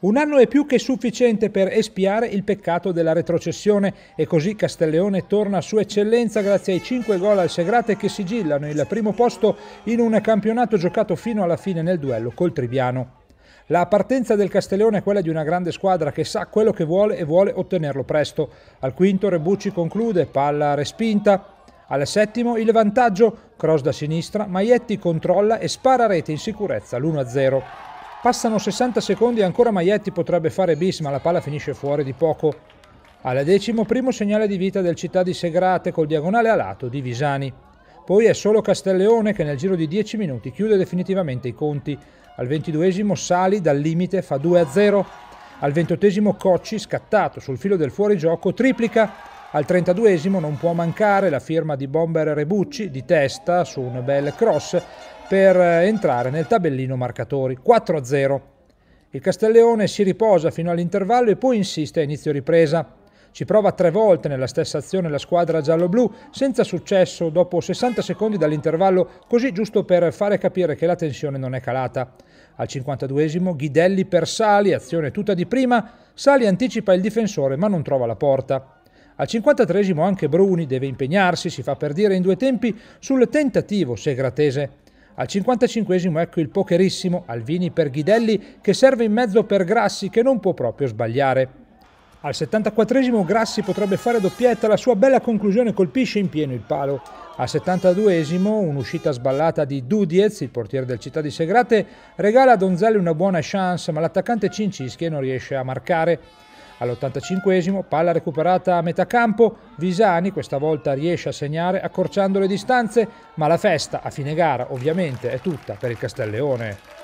Un anno è più che sufficiente per espiare il peccato della retrocessione e così Castelleone torna a sua eccellenza grazie ai 5 gol al Segrate che sigillano il primo posto in un campionato giocato fino alla fine nel duello col Triviano. La partenza del Castelleone è quella di una grande squadra che sa quello che vuole e vuole ottenerlo presto. Al quinto Rebucci conclude, palla respinta. Al settimo il vantaggio, cross da sinistra, Maietti controlla e spara rete in sicurezza l'1-0. Passano 60 secondi e ancora Maietti potrebbe fare bis, ma la palla finisce fuori di poco. Alla decimo primo segnale di vita del città di Segrate col diagonale a lato di Visani. Poi è solo Castelleone che nel giro di 10 minuti chiude definitivamente i conti. Al ventiduesimo Sali dal limite fa 2-0. Al ventottesimo Cocci, scattato sul filo del fuorigioco, triplica. Al 32 non può mancare la firma di Bomber Rebucci di testa su un bel cross per eh, entrare nel tabellino marcatori. 4-0. Il Castelleone si riposa fino all'intervallo e poi insiste a inizio ripresa. Ci prova tre volte nella stessa azione la squadra giallo-blu, senza successo dopo 60 secondi dall'intervallo, così giusto per fare capire che la tensione non è calata. Al 52esimo Ghidelli per Sali, azione tutta di prima, Sali anticipa il difensore ma non trova la porta. Al 53esimo anche Bruni deve impegnarsi, si fa per dire in due tempi, sul tentativo segratese. Al 55 ecco il pokerissimo Alvini per Ghidelli che serve in mezzo per Grassi che non può proprio sbagliare. Al 74 Grassi potrebbe fare doppietta, la sua bella conclusione colpisce in pieno il palo. Al 72 un'uscita sballata di Dudiez, il portiere del Città di Segrate, regala a Donzelli una buona chance ma l'attaccante Cincischi non riesce a marcare. All'85 palla recuperata a metà campo, Visani questa volta riesce a segnare accorciando le distanze, ma la festa a fine gara ovviamente è tutta per il Castelleone.